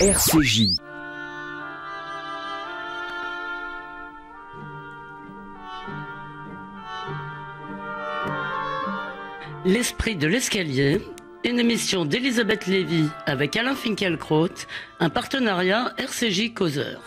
RCJ. L'esprit de l'escalier, une émission d'Elisabeth Lévy avec Alain Finkielkraut, un partenariat RCJ Causeur.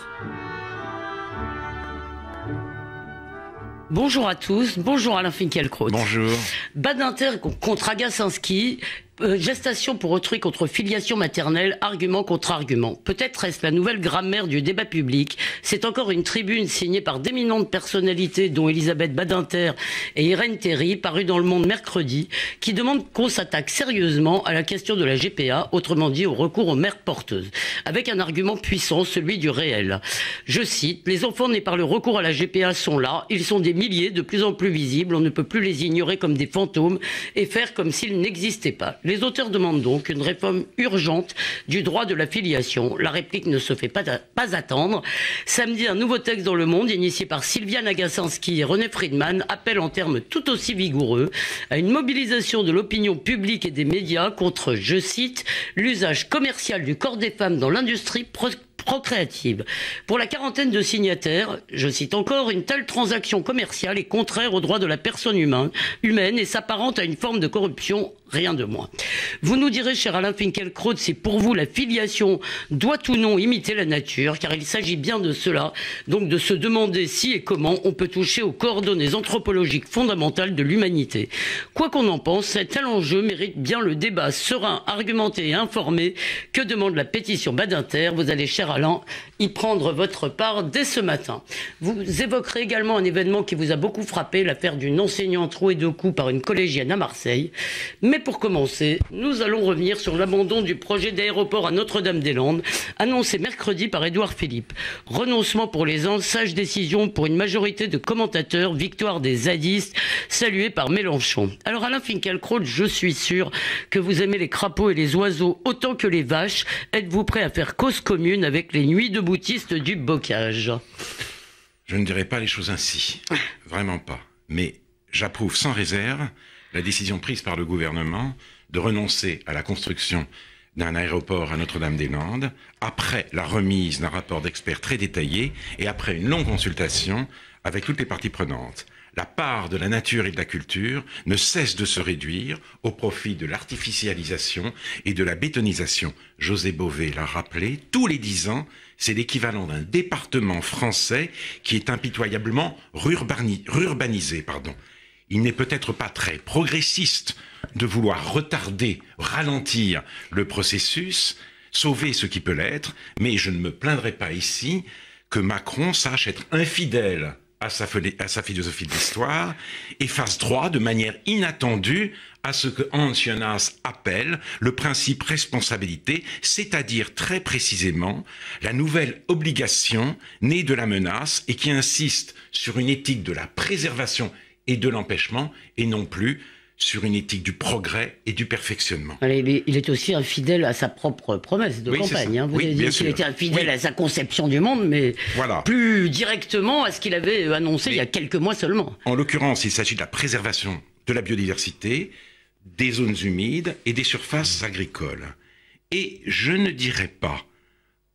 Bonjour à tous, bonjour Alain Finkielkraut. Bonjour. Badinter contre Agassinski euh, gestation pour autrui contre filiation maternelle, argument contre argument. Peut-être est-ce la nouvelle grammaire du débat public. C'est encore une tribune signée par d'éminentes personnalités dont Elisabeth Badinter et Irène Théry, parue dans Le Monde mercredi, qui demande qu'on s'attaque sérieusement à la question de la GPA, autrement dit au recours aux mères porteuses, avec un argument puissant, celui du réel. Je cite, les enfants nés par le recours à la GPA sont là, ils sont des milliers, de plus en plus visibles, on ne peut plus les ignorer comme des fantômes et faire comme s'ils n'existaient pas. Les auteurs demandent donc une réforme urgente du droit de la filiation. La réplique ne se fait pas, attendre. Samedi, un nouveau texte dans Le Monde, initié par Sylvia Nagasinski et René Friedman, appelle en termes tout aussi vigoureux à une mobilisation de l'opinion publique et des médias contre, je cite, l'usage commercial du corps des femmes dans l'industrie procréative. Pour la quarantaine de signataires, je cite encore, une telle transaction commerciale est contraire au droit de la personne humaine et s'apparente à une forme de corruption rien de moins. Vous nous direz, cher Alain Finkielkraut, si pour vous la filiation doit ou non imiter la nature, car il s'agit bien de cela, donc de se demander si et comment on peut toucher aux coordonnées anthropologiques fondamentales de l'humanité. Quoi qu'on en pense, cet enjeu mérite bien le débat serein, argumenté et informé que demande la pétition Badinter. Vous allez, cher Alain, y prendre votre part dès ce matin. Vous évoquerez également un événement qui vous a beaucoup frappé, l'affaire d'une enseignante trouée de coups par une collégienne à Marseille. Mais pour commencer, nous allons revenir sur l'abandon du projet d'aéroport à Notre-Dame-des-Landes, annoncé mercredi par Édouard Philippe. Renoncement pour les ans, sage décision pour une majorité de commentateurs, victoire des zadistes, saluée par Mélenchon. Alors Alain Finkielkraut, je suis sûr que vous aimez les crapauds et les oiseaux autant que les vaches. Êtes-vous prêt à faire cause commune avec les nuits de du bocage. Je ne dirais pas les choses ainsi. Vraiment pas. Mais j'approuve sans réserve la décision prise par le gouvernement de renoncer à la construction d'un aéroport à Notre-Dame-des-Landes, après la remise d'un rapport d'experts très détaillé et après une longue consultation avec toutes les parties prenantes la part de la nature et de la culture ne cesse de se réduire au profit de l'artificialisation et de la bétonisation. José Bové l'a rappelé, tous les dix ans, c'est l'équivalent d'un département français qui est impitoyablement rurbanisé. Pardon. Il n'est peut-être pas très progressiste de vouloir retarder, ralentir le processus, sauver ce qui peut l'être, mais je ne me plaindrai pas ici que Macron sache être infidèle à sa, philosophie de l'histoire et fasse droit de manière inattendue à ce que Hans Jonas appelle le principe responsabilité, c'est-à-dire très précisément la nouvelle obligation née de la menace et qui insiste sur une éthique de la préservation et de l'empêchement et non plus sur une éthique du progrès et du perfectionnement. il est aussi infidèle à sa propre promesse de campagne. Hein. Vous avez dit qu'il était infidèle à sa conception du monde, mais plus directement à ce qu'il avait euh, annoncé il y a quelques mois seulement. En l'occurrence, il s'agit de la préservation de la biodiversité, des zones humides et des surfaces agricoles. Et je ne dirais pas,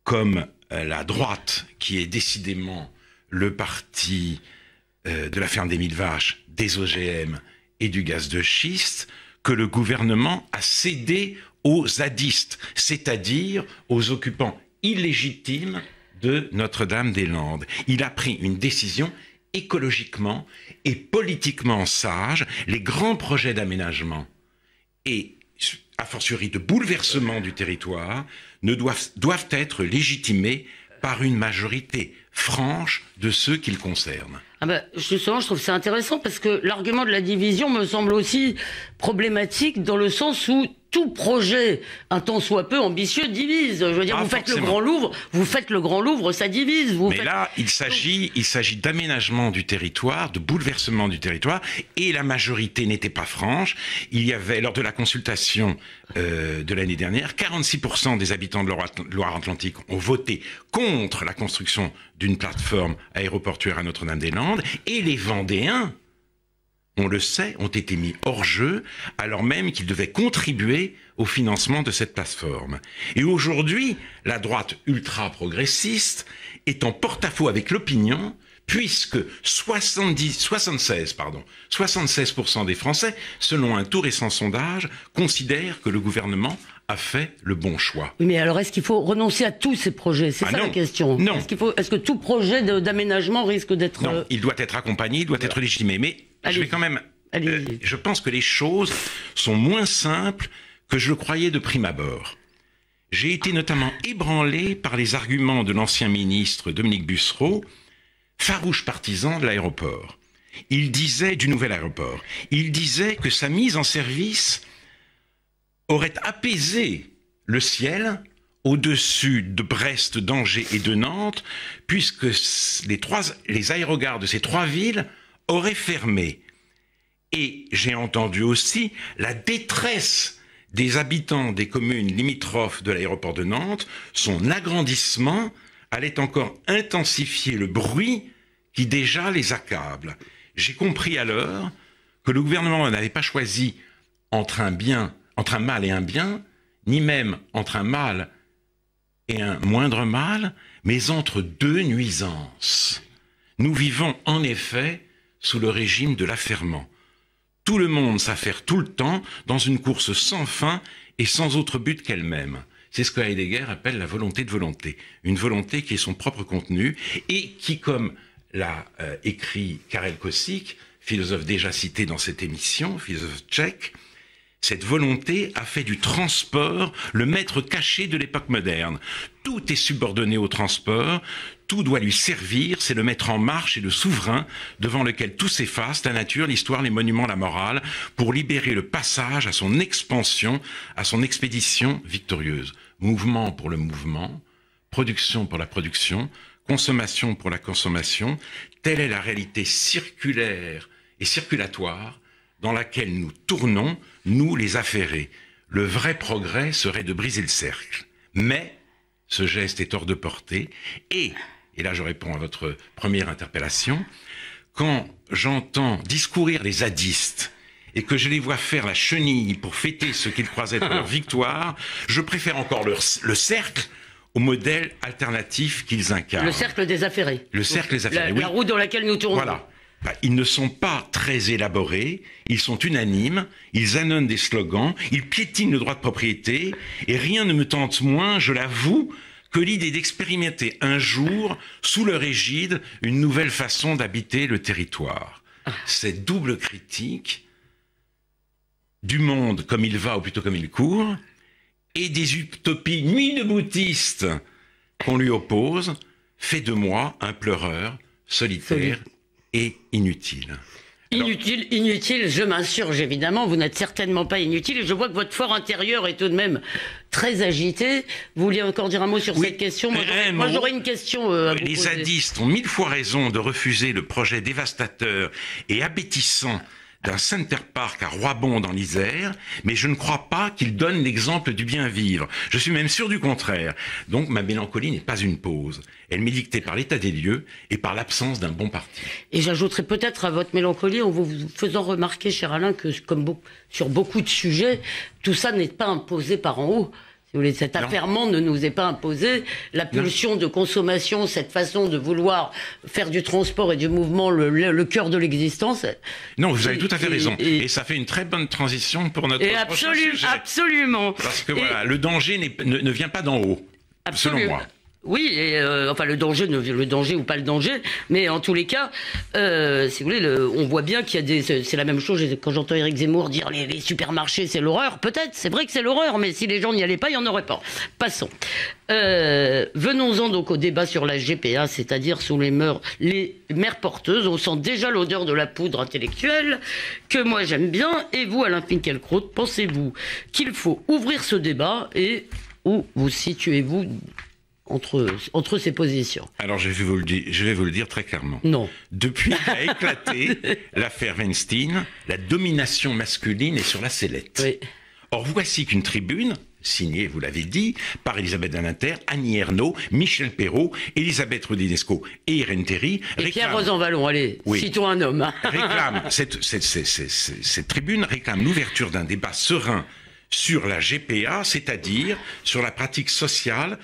comme euh, la droite, qui est décidément le parti euh, de la ferme des mille vaches, des OGM, et du gaz de schiste que le gouvernement a cédé aux zadistes, c'est-à-dire aux occupants illégitimes de Notre-Dame-des-Landes. Il a pris une décision écologiquement et politiquement sage. Les grands projets d'aménagement et a fortiori de bouleversement du territoire ne doivent être légitimés par une majorité franche de ceux qu'il concerne. Ah ben, justement, je trouve c'est intéressant parce que l'argument de la division me semble aussi problématique dans le sens où tout projet, un tant soit peu ambitieux, divise. Je veux dire, ah, vous faites le Grand Louvre, vous faites le Grand ça divise. Mais là, il s'agit, il s'agit d'aménagement du territoire, de bouleversement du territoire, et la majorité n'était pas franche. Il y avait, lors de la consultation euh, de l'année dernière, 46% des habitants de Loire-Atlantique ont voté contre la construction d'une plateforme aéroportuaire à Notre-Dame-des-Landes, et les Vendéens on le sait, ont été mis hors jeu alors même qu'ils devaient contribuer au financement de cette plateforme. Et aujourd'hui, la droite ultra-progressiste est en porte-à-faux avec l'opinion puisque 70, 76, des Français, selon un tout récent sondage, considèrent que le gouvernement a fait le bon choix. Oui, mais alors est-ce qu'il faut renoncer à tous ces projets C'est ah ça la question. Non. Est-ce, qu'il faut, est que tout projet d'aménagement risque d'être... Non, il doit être accompagné, il doit être légitimé. Mais je vais quand même. Euh, je pense que les choses sont moins simples que je le croyais de prime abord. J'ai été notamment ébranlé par les arguments de l'ancien ministre Dominique Bussereau, farouche partisan de l'aéroport. Il disait du nouvel aéroport. Il disait que sa mise en service aurait apaisé le ciel au-dessus de Brest, d'Angers et de Nantes, puisque les, trois, les aérogares de ces trois villes aurait fermé. Et j'ai entendu aussi la détresse des habitants des communes limitrophes de l'aéroport de Nantes, son agrandissement allait encore intensifier le bruit qui déjà les accable. J'ai compris alors que le gouvernement n'avait pas choisi entre un bien, entre un mal et un bien, ni même entre un mal et un moindre mal, mais entre deux nuisances. Nous vivons en effet sous le régime de l'affairement. Tout le monde s'affaire tout le temps dans une course sans fin et sans autre but qu'elle-même. C'est ce que Heidegger appelle la volonté de volonté, une volonté qui est son propre contenu et qui, comme l'a euh, écrit Karel Kosik, philosophe déjà cité dans cette émission, philosophe tchèque, cette volonté a fait du transport le maître caché de l'époque moderne. Tout est subordonné au transport, tout doit lui servir, c'est le maître en marche et le souverain devant lequel tout s'efface, la nature, l'histoire, les monuments, la morale, pour libérer le passage à son expansion, à son expédition victorieuse. Mouvement pour le mouvement, production pour la production, consommation pour la consommation, telle est la réalité circulaire et circulatoire dans laquelle nous tournons, nous les affairés. Le vrai progrès serait de briser le cercle. Mais ce geste est hors de portée. Et, et là je réponds à votre première interpellation, quand j'entends discourir les zadistes et que je les vois faire la chenille pour fêter ce qu'ils croisaient pour leur victoire, je préfère encore le cercle au modèle alternatif qu'ils incarnent. Le cercle des affairés. Le cercle des affairés, la, oui. La roue dans laquelle nous tournons. Voilà. Bah, ils ne sont pas très élaborés, ils sont unanimes, ils annoncent des slogans, ils piétinent le droit de propriété, et rien ne me tente moins, je l'avoue, que l'idée d'expérimenter un jour, sous leur égide, une nouvelle façon d'habiter le territoire. Cette double critique du monde comme il va, ou plutôt comme il court, et des utopies nuit qu'on lui oppose, fait de moi un pleureur solitaire et inutile. Inutile, inutile, je m'insurge évidemment, vous n'êtes certainement pas inutile, je vois que votre fort intérieur est tout de même très agité. Vous vouliez encore dire un mot sur cette question Moi j'aurais une question euh, Les zadistes ont mille fois raison de refuser le projet dévastateur et abétissant d'un Center Park à Roibon dans l'Isère, mais je ne crois pas qu'il donne l'exemple du bien vivre. Je suis même sûr du contraire. Donc ma mélancolie n'est pas une pause. Elle m'est dictée par l'état des lieux et par l'absence d'un bon parti. Et j'ajouterai peut-être à votre mélancolie en vous faisant remarquer, cher Alain, que comme sur beaucoup de sujets, tout ça n'est pas imposé par en haut vous cet affairement ne nous est pas imposé. La pulsion de consommation, cette façon de vouloir faire du transport et du mouvement le, cœur de l'existence. Non, vous avez tout à fait raison. Et, ça fait une très bonne transition pour notre et sujet. Absolument. Parce que voilà, le danger ne, vient pas d'en haut, selon moi. Oui, euh, enfin le danger, le danger ou pas le danger, mais en tous les cas, euh, si vous voulez, le, on voit bien qu'il y a des, c'est la même chose quand j'entends Eric Zemmour dire les, supermarchés c'est l'horreur. Peut-être, c'est vrai que c'est l'horreur, mais si les gens n'y allaient pas, il y en aurait pas. Passons. Euh, venons-en donc au débat sur la GPA, c'est-à-dire sur les mœurs, les mères porteuses. On sent déjà l'odeur de la poudre intellectuelle que moi j'aime bien. Et vous, Alain Finkielkraut, pensez-vous qu'il faut ouvrir ce débat et où vous situez-vous entre, ces positions. Alors je vais, vous le dire, très clairement. Non. Depuis qu'a éclaté l'affaire Weinstein, la domination masculine est sur la sellette. Or voici qu'une tribune, signée, vous l'avez dit, par Elisabeth Daninter, Annie Ernaux, Michel Perrault, Elisabeth Rodinesco et Irène Terry. réclame, Pierre Rosanvallon, allez, citons un homme. Hein. cette tribune réclame l'ouverture d'un débat serein sur la GPA, c'est-à-dire sur la pratique sociale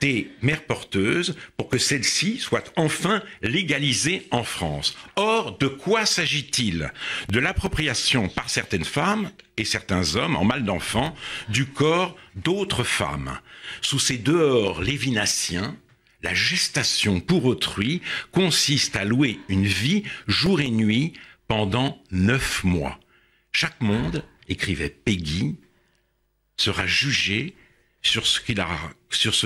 des mères porteuses pour que celles-ci soient enfin légalisées en France. Or, de quoi s'agit-il De l'appropriation par certaines femmes et certains hommes en mal d'enfant du corps d'autres femmes. Sous ces dehors lévinassiens, la gestation pour autrui consiste à louer une vie jour et nuit pendant neuf mois. Chaque monde, écrivait Peggy, sera jugé sur ce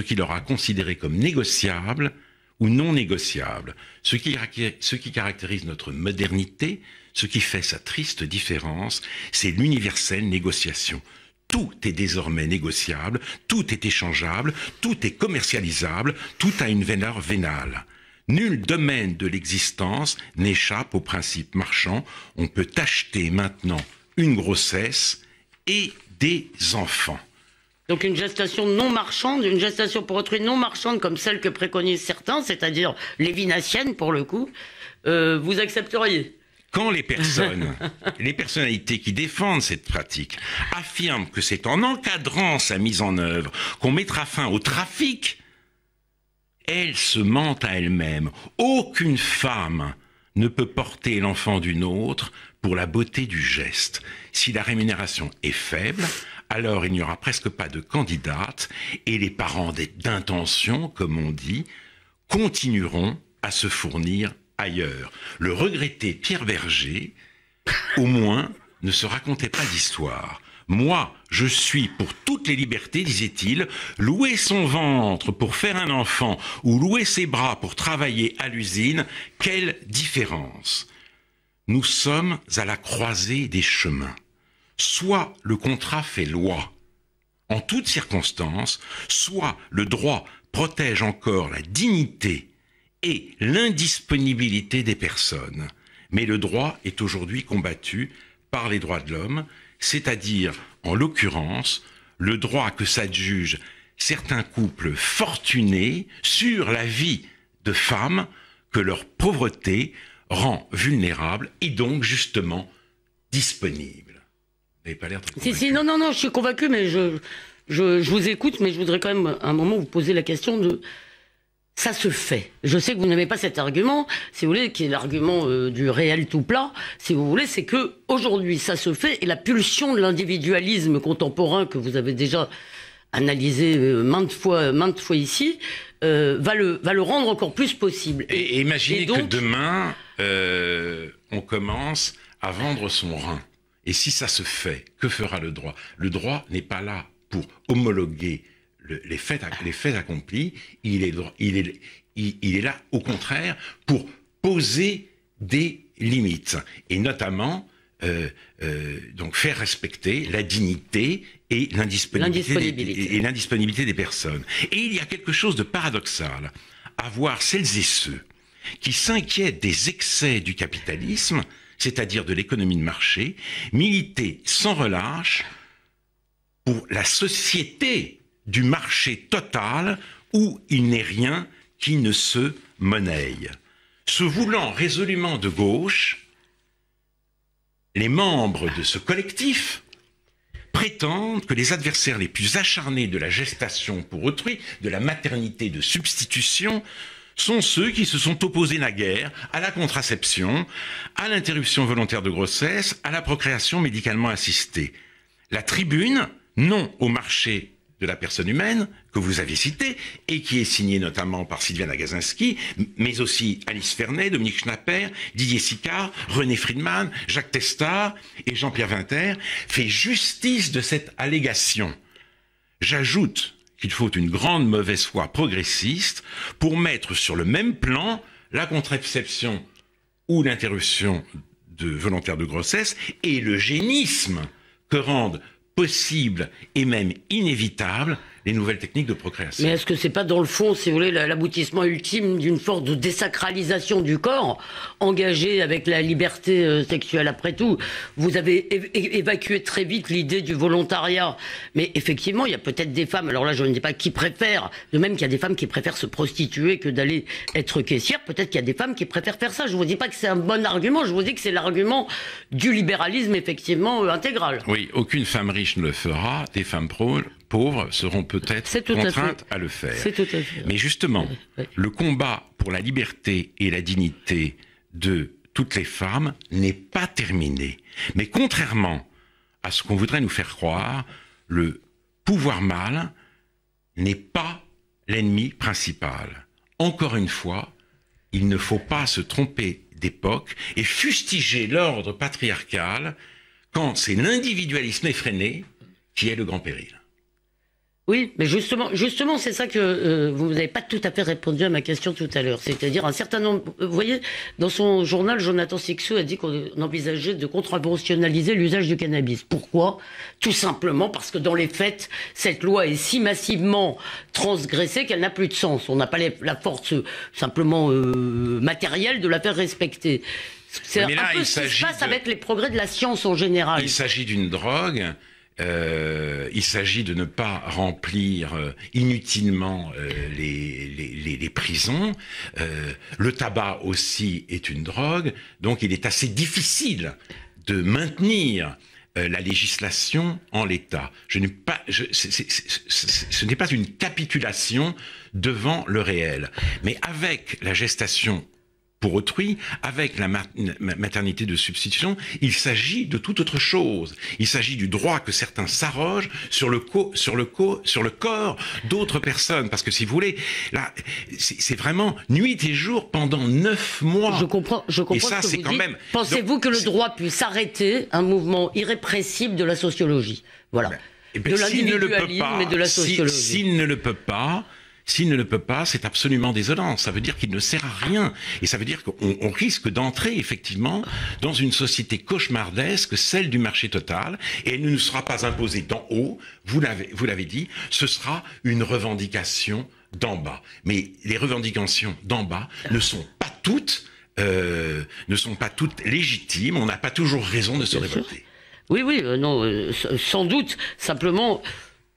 qu'il aura considéré comme négociable ou non négociable, ce qui, ce qui caractérise notre modernité, ce qui fait sa triste différence, c'est l'universelle négociation. Tout est désormais négociable, tout est échangeable, tout est commercialisable, tout a une valeur vénale. Nul domaine de l'existence n'échappe au principe marchand. On peut acheter maintenant une grossesse et des enfants. Donc une gestation non marchande, une gestation pour autrui non marchande comme celle que préconisent certains, c'est-à-dire les lévinassienne pour le coup, euh, vous accepteriez quand les personnes, les personnalités qui défendent cette pratique affirment que c'est en encadrant sa mise en œuvre qu'on mettra fin au trafic, elles se mentent à elles-mêmes. Aucune femme ne peut porter l'enfant d'une autre pour la beauté du geste. Si la rémunération est faible, alors il n'y aura presque pas de candidates et les parents d'intention, comme on dit, continueront à se fournir ailleurs. Le regretté Pierre Berger, au moins, ne se racontait pas d'histoire. Moi, je suis pour toutes les libertés, disait-il. Louer son ventre pour faire un enfant ou louer ses bras pour travailler à l'usine, quelle différence Nous sommes à la croisée des chemins soit le contrat fait loi en toutes circonstances, soit le droit protège encore la dignité et l'indisponibilité des personnes. Mais le droit est aujourd'hui combattu par les droits de l'homme, c'est-à-dire, en l'occurrence, le droit que s'adjugent certains couples fortunés sur la vie de femmes que leur pauvreté rend vulnérables et donc justement disponible. Si, si, non, non, non, je suis convaincu, mais je, je, je, vous écoute, mais je voudrais quand même à un moment vous poser la question de. Ça se fait. Je sais que vous n'aimez pas cet argument, si vous voulez, qui est l'argument euh, du réel tout plat. Si vous voulez, c'est que aujourd'hui, ça se fait et la pulsion de l'individualisme contemporain que vous avez déjà analysé euh, maintes fois, maintes fois ici, euh, va le va le rendre encore plus possible. Et, imaginez que demain, on commence à vendre son rein. Et si ça se fait, que fera le droit Le droit n'est pas là pour homologuer les, faits, accomplis, il est, là au contraire pour poser des limites, et notamment euh, euh, donc faire respecter la dignité et l'indisponibilité des, personnes. Et il y a quelque chose de paradoxal à voir celles et ceux qui s'inquiètent des excès du capitalisme c'est-à-dire de l'économie de marché, militer sans relâche pour la société du marché total où il n'est rien qui ne se monnaie. Se voulant résolument de gauche, les membres de ce collectif prétendent que les adversaires les plus acharnés de la gestation pour autrui, de la maternité de substitution, sont ceux qui se sont opposés la guerre, à la contraception, à l'interruption volontaire de grossesse, à la procréation médicalement assistée. La tribune, non au marché de la personne humaine que vous avez cité et qui est signée notamment par Sylviane Agazinski, mais aussi Alice Fernet, Dominique Schnapper, Didier Sicard, René Friedman, Jacques Testa et Jean-Pierre Vinter, fait justice de cette allégation. J'ajoute qu'il faut une grande mauvaise foi progressiste pour mettre sur le même plan la contraception ou l'interruption de volontaire de grossesse et le génisme que rendent possible et même inévitable les nouvelles techniques de procréation. Mais est-ce que c'est pas dans le fond, si vous voulez, l'aboutissement ultime d'une forme de désacralisation du corps engagée avec la liberté euh, sexuelle après tout Vous avez évacué très vite l'idée du volontariat, mais effectivement, il y a peut-être des femmes. Alors là, je ne dis pas qui préfère, De même qu'il y a des femmes qui préfèrent se prostituer que d'aller être caissière. Peut-être qu'il y a des femmes qui préfèrent faire ça. Je vous dis pas que c'est un bon argument. Je vous dis que c'est l'argument du libéralisme effectivement euh, intégral. Oui, aucune femme riche ne le fera. Des femmes pro pauvres seront peut-être contraintes à, le faire. Mais justement, le combat pour la liberté et la dignité de toutes les femmes n'est pas terminé. Mais contrairement à ce qu'on voudrait nous faire croire, le pouvoir mâle n'est pas l'ennemi principal. Encore une fois, il ne faut pas se tromper d'époque et fustiger l'ordre patriarcal quand c'est l'individualisme effréné qui est le grand péril. Oui, mais justement, justement, c'est ça que euh, vous n'avez pas tout à fait répondu à ma question tout à l'heure. C'est-à-dire un certain nombre. Vous voyez, dans son journal, Jonathan Sixou a dit qu'on envisageait de contraventionnaliser l'usage du cannabis. Pourquoi Tout simplement parce que dans les faits, cette loi est si massivement transgressée qu'elle n'a plus de sens. On n'a pas la force euh, simplement euh, matérielle de la faire respecter. C'est un peu ce qui se passe avec les progrès de la science en général. Il s'agit d'une drogue euh, il s'agit de ne pas remplir euh, inutilement euh, les, prisons. le tabac aussi est une drogue, donc il est assez difficile de maintenir la législation en l'état. Je pas, ce n'est pas une capitulation devant le réel. Mais avec la gestation pour autrui, avec la maternité de substitution, il s'agit de toute autre chose. Il s'agit du droit que certains s'arrogent sur le, co sur, le co sur le corps d'autres personnes. Parce que si vous voulez, là, c'est vraiment nuit et jour pendant neuf mois. Je comprends, je comprends. Et ça, c'est quand même. Pensez-vous que le droit puisse arrêter un mouvement irrépressible de la sociologie Voilà. Eh ben, de l'individualisme et de la sociologie. S'il ne le peut pas, s'il ne le peut pas, c'est absolument désolant. Ça veut dire qu'il ne sert à rien. Et ça veut dire qu'on risque d'entrer, effectivement, dans une société cauchemardesque, celle du marché total, et elle ne nous sera pas imposée d'en haut, vous l'avez dit, ce sera une revendication d'en bas. Mais les revendications d'en bas ne sont pas toutes, euh, ne sont pas toutes légitimes. On n'a pas toujours raison de se révolter. Oui, oui, euh, non, euh, sans doute. Simplement,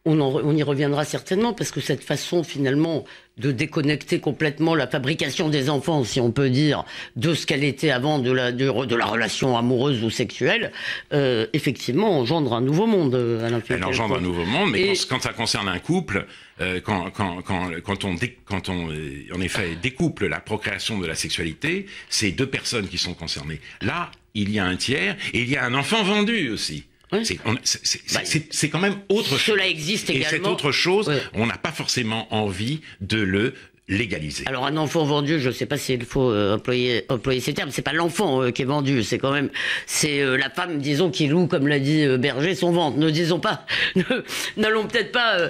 on, y reviendra certainement parce que cette façon finalement de déconnecter complètement la fabrication des enfants, si on peut dire, de ce qu'elle était avant de la, de, la relation amoureuse ou sexuelle, euh, effectivement engendre un nouveau monde. Euh, Elle engendre un nouveau monde, mais quand, ça concerne un couple, euh, quand, quand, quand, on, quand on euh, en effet découple la procréation de la sexualité, c'est deux personnes qui sont concernées. Là, il y a un tiers et il y a un enfant vendu aussi. Bah, c'est quand même autre chose. Cela existe également. Et cette autre chose, on n'a pas forcément envie de le alors un enfant vendu, je ne sais pas s'il faut euh, employer, employer, ces termes, c'est pas l'enfant euh, qui est vendu, c'est quand même c'est euh, la femme, disons, qui loue, comme l'a dit Berger, son ventre. Ne disons pas, n'allons peut-être pas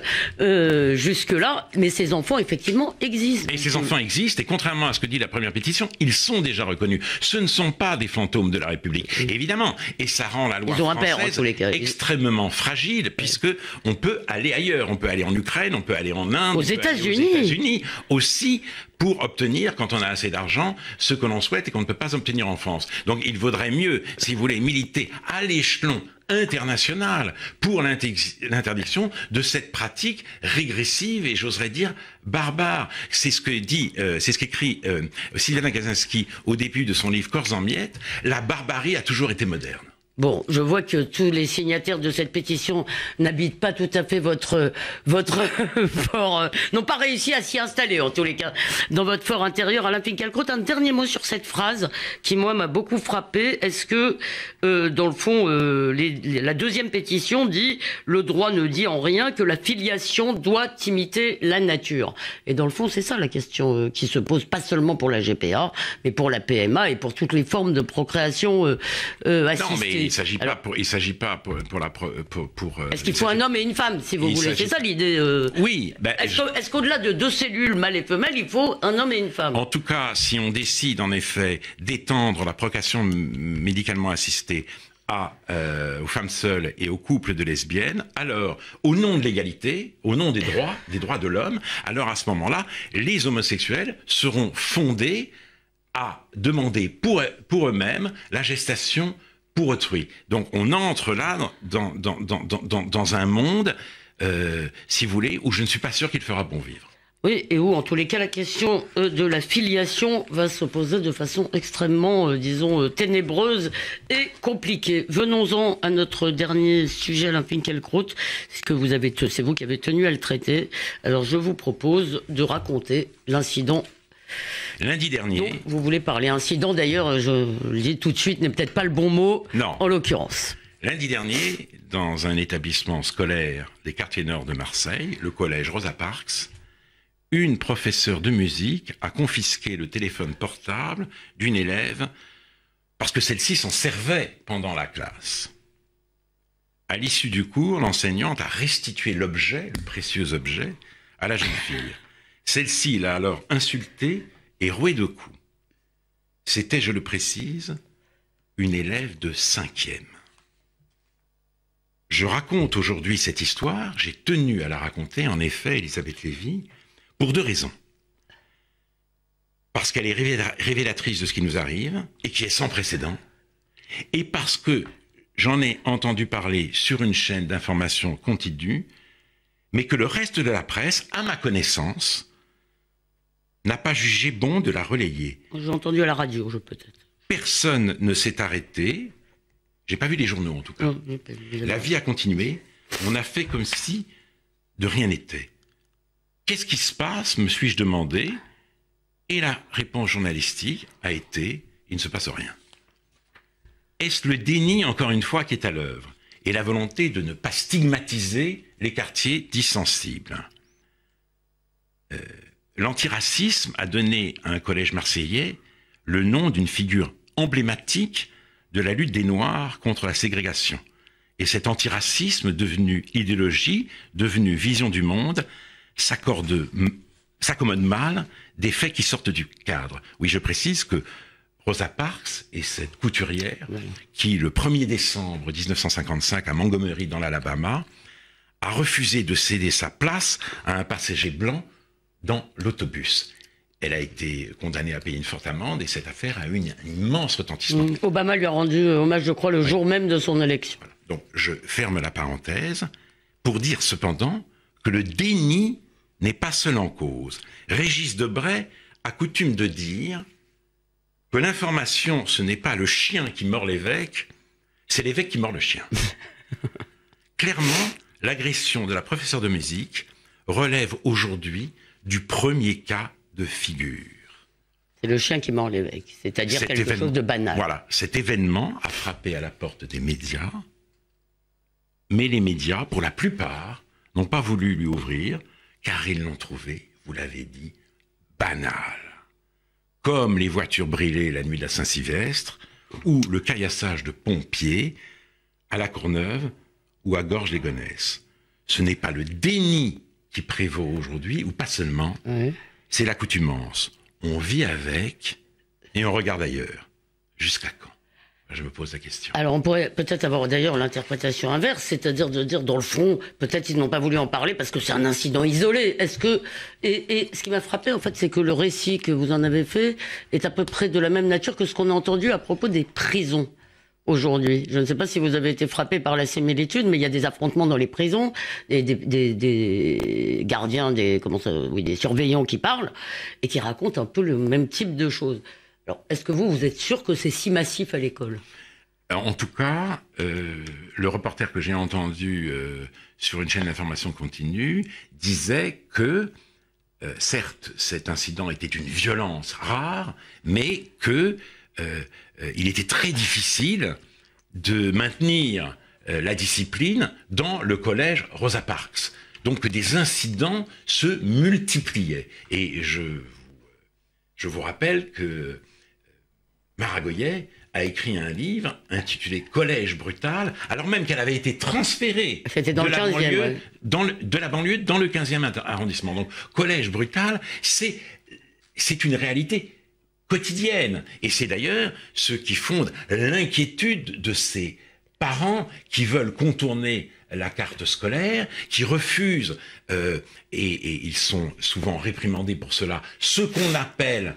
jusque-là, mais ces enfants, effectivement, existent. Et ces enfants existent, et contrairement à ce que dit la première pétition, ils sont déjà reconnus. Ce ne sont pas des fantômes de la République, mmh. évidemment, et ça rend la loi française extrêmement fragile, puisque on peut aller ailleurs, on peut aller en Ukraine, on peut aller en Inde, aux États-Unis, États si pour obtenir, quand on a assez d'argent, ce que l'on souhaite et qu'on ne peut pas obtenir en France. Donc il vaudrait mieux, si vous voulez, militer à l'échelon international pour l'interdiction de cette pratique régressive et j'oserais dire barbare. C'est ce que dit, euh, c'est ce qu'écrit euh, Sylvain au début de son livre Corps en miettes. La barbarie a toujours été moderne. Bon, je vois que tous les signataires de cette pétition n'habitent pas tout à fait votre votre fort, euh, n'ont pas réussi à s'y installer en tous les cas dans votre fort intérieur. Alain Finkielkraut, un dernier mot sur cette phrase qui moi m'a beaucoup frappé. Est-ce que euh, dans le fond, euh, la deuxième pétition dit le droit ne dit en rien que la filiation doit imiter la nature. Et dans le fond, c'est ça la question qui se pose pas seulement pour la GPA, mais pour la PMA et pour toutes les formes de procréation assistée il s'agit s'agit pas pour, la pour, euh, Est-ce qu'il faut un homme et une femme si vous voulez C'est ça l'idée. Euh. oui. Ben, est-ce, qu'au-delà de deux cellules mâles et femelles, il faut un homme et une femme En tout cas, si on décide en effet d'étendre la procréation médicalement assistée euh, aux femmes seules et aux couples de lesbiennes, alors, au nom de l'égalité, au nom des droits, des droits de l'homme, alors à ce moment-là, les homosexuels seront fondés à demander pour eux-mêmes la gestation pour autrui. Donc on entre là dans, dans, un monde, euh, si vous voulez, où je ne suis pas sûr qu'il fera bon vivre. Oui, et où en tous les cas la question euh, de la filiation va se poser de façon extrêmement, euh, disons, ténébreuse et compliquée. Venons-en à notre dernier sujet, Alain Finkielkraut, que vous avez, c'est vous qui avez tenu à le traiter. Alors je vous propose de raconter l'incident Lundi dernier. vous voulez parler incident, d'ailleurs, je le dis tout de suite, n'est peut-être pas le bon mot non. en l'occurrence. Lundi dernier, dans un établissement scolaire des quartiers nord de Marseille, le collège Rosa Parks, une professeure de musique a confisqué le téléphone portable d'une élève parce que celle-ci s'en servait pendant la classe. À l'issue du cours, l'enseignante a restitué l'objet, le précieux objet, à la jeune fille. Celle-ci l'a alors insulté et roué de coups. C'était, je le précise, une élève de cinquième. Je raconte aujourd'hui cette histoire, j'ai tenu à la raconter, en effet, Elisabeth Lévy, pour deux raisons. Parce qu'elle est révélatrice de ce qui nous arrive, et qui est sans précédent, et parce que j'en ai entendu parler sur une chaîne d'information continue, mais que le reste de la presse, à ma connaissance, n'a pas jugé bon de la relayer. J'ai entendu à la radio, je peut-être. Personne ne s'est arrêté. J'ai pas vu les journaux en tout cas. la vie a continué. On a fait comme si de rien n'était. Qu'est-ce qui se passe me suis-je demandé. Et la réponse journalistique a été il ne se passe rien. Est-ce le déni, encore une fois, qui est à l'œuvre et la volonté de ne pas stigmatiser les quartiers dissensibles euh, l'antiracisme a donné à un collège marseillais le nom d'une figure emblématique de la lutte des Noirs contre la ségrégation. Et cet antiracisme, devenu idéologie, devenu vision du monde, s'accommode mal des faits qui sortent du cadre. Oui, je précise que Rosa Parks et cette couturière qui, le 1er décembre 1955 à Montgomery dans l'Alabama, a refusé de céder sa place à un passager blanc dans l'autobus. Elle a été condamnée à payer une forte amende et cette affaire a eu une, un immense retentissement. Mmh. Obama lui a rendu euh, hommage, je crois, le jour même de son élection. Donc je ferme la parenthèse pour dire cependant que le déni n'est pas seul en cause. Régis Debray a coutume de dire que l'information, ce n'est pas le chien qui mord l'évêque, c'est l'évêque qui mord le chien. Clairement, l'agression de la professeure de musique relève aujourd'hui du premier cas de figure. C'est le chien qui mord l'évêque, c'est-à-dire quelque chose de banal. Voilà, cet événement a frappé à la porte des médias, mais les médias, pour la plupart, n'ont pas voulu lui ouvrir, car ils l'ont trouvé, vous l'avez dit, banal. Comme les voitures brûlées la nuit de la Saint-Sylvestre, ou le caillassage de pompiers à la Courneuve ou à Gorge-les-Gonesses. Ce n'est pas le déni qui prévaut aujourd'hui, ou pas seulement, c'est l'accoutumance. On vit avec et on regarde ailleurs. Jusqu'à quand je me pose la question. Alors on pourrait peut-être avoir d'ailleurs l'interprétation inverse, c'est-à-dire de dire dans le fond, peut-être ils n'ont pas voulu en parler parce que c'est un incident isolé. Est-ce que et, ce qui m'a frappé en fait, c'est que le récit que vous en avez fait est à peu près de la même nature que ce qu'on a entendu à propos des prisons aujourd'hui. Je ne sais pas si vous avez été frappé par la similitude, mais il y a des affrontements dans les prisons, des, gardiens, des, comment ça, oui, des surveillants qui parlent et qui racontent un peu le même type de choses. Alors, est-ce que vous, vous êtes sûr que c'est si massif à l'école euh, en tout cas, euh, le reporter que j'ai entendu euh, sur une chaîne d'information continue disait que, certes, cet incident était une violence rare, mais que euh, il était très difficile de maintenir euh, la discipline dans le collège Rosa Parks. Donc des incidents se multipliaient. Et je, vous rappelle que euh, Maragoyet a écrit un livre intitulé Collège brutal, alors même qu'elle avait été transférée de, la banlieue, dans le, de la banlieue dans le 15e arrondissement. Donc Collège brutal, c'est une réalité quotidienne. Et c'est d'ailleurs ce qui fonde l'inquiétude de ces parents qui veulent contourner la carte scolaire, qui refusent, euh, et, et, ils sont souvent réprimandés pour cela, ce qu'on appelle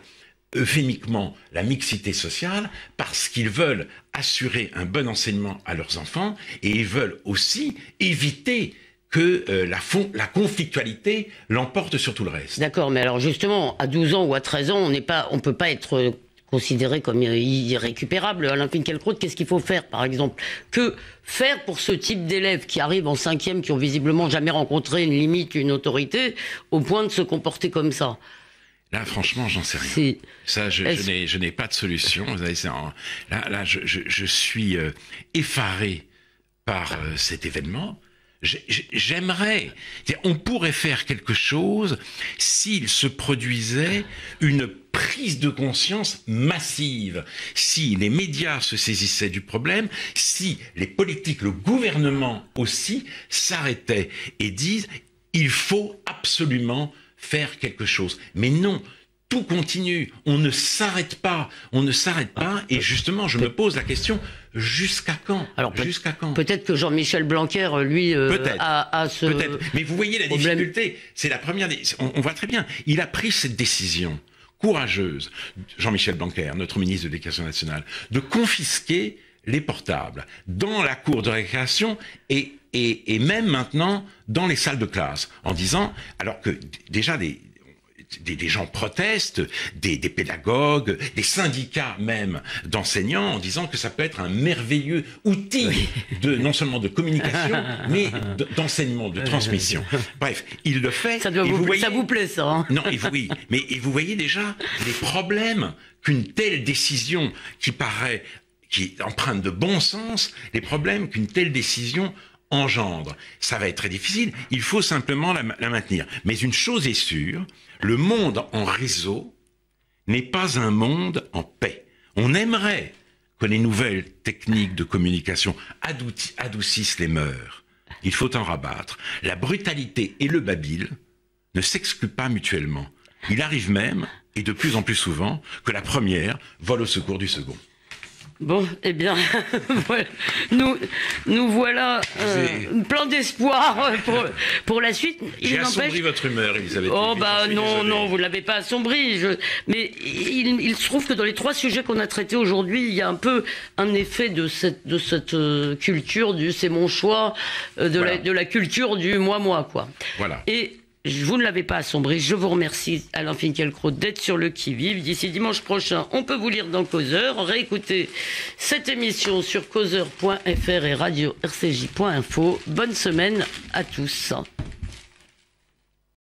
euphémiquement la mixité sociale, parce qu'ils veulent assurer un bon enseignement à leurs enfants, et ils veulent aussi éviter que euh, la, la conflictualité l'emporte sur tout le reste. D'accord, mais alors justement, à 12 ans ou à 13 ans, on n'est pas, on peut pas être euh, considéré comme irrécupérable. Alain Finkielkraut, qu'est-ce qu'il faut faire, par exemple Que faire pour ce type d'élèves qui arrivent en cinquième, qui ont visiblement jamais rencontré une limite, une autorité, au point de se comporter comme ça Là, franchement, j'en sais rien. Ça, je, je n'ai pas de solution. Vous Là, je, suis euh, effaré par cet événement j'aimerais. On pourrait faire quelque chose s'il se produisait une prise de conscience massive, si les médias se saisissaient du problème, si les politiques, le gouvernement aussi s'arrêtaient et disent il faut absolument faire quelque chose. Mais non, tout continue, on ne s'arrête pas, on ne s'arrête pas, et justement je me pose la question, Jusqu'à quand Alors jusqu'à quand Peut-être que Jean-Michel Blanquer, lui, euh, a, ce peut-être. Mais vous voyez la difficulté. C'est la première. On, on, voit très bien. Il a pris cette décision courageuse, Jean-Michel Blanquer, notre ministre de l'Éducation nationale, de confisquer les portables dans la cour de récréation et, et, et même maintenant dans les salles de classe, en disant alors que déjà des des, gens protestent, des, pédagogues, des syndicats même d'enseignants en disant que ça peut être un merveilleux outil de non seulement de communication mais d'enseignement, de transmission. Bref, il le fait. Ça, vous, vous plaît ça hein. Non, et vous, oui, mais vous voyez déjà les problèmes qu'une telle décision qui paraît qui empreinte de bon sens, les problèmes qu'une telle décision engendre. Ça va être très difficile, il faut simplement la, maintenir. Mais une chose est sûre, le monde en réseau n'est pas un monde en paix. On aimerait que les nouvelles techniques de communication adoucissent les mœurs. Il faut en rabattre. La brutalité et le babil ne s'excluent pas mutuellement. Il arrive même, et de plus en plus souvent, que la première vole au secours du second. Bon, eh bien, nous, nous voilà euh, plein d'espoir euh, pour, pour, la suite. J'ai assombri votre humeur, Elisabeth. Oh, bah non, non, vous ne l'avez pas assombri. Mais il, se trouve que dans les trois sujets qu'on a traités aujourd'hui, il y a un peu un effet de cette, de cette euh, culture du c'est mon choix, de, la, de la culture du moi-moi, quoi. Voilà. Et vous ne l'avez pas assombri. Je vous remercie, Alain Finkielkraut, d'être sur le qui-vive. D'ici dimanche prochain, on peut vous lire dans Causeur. Réécoutez cette émission sur causeur.fr et radio-rcj.info. Bonne semaine à tous.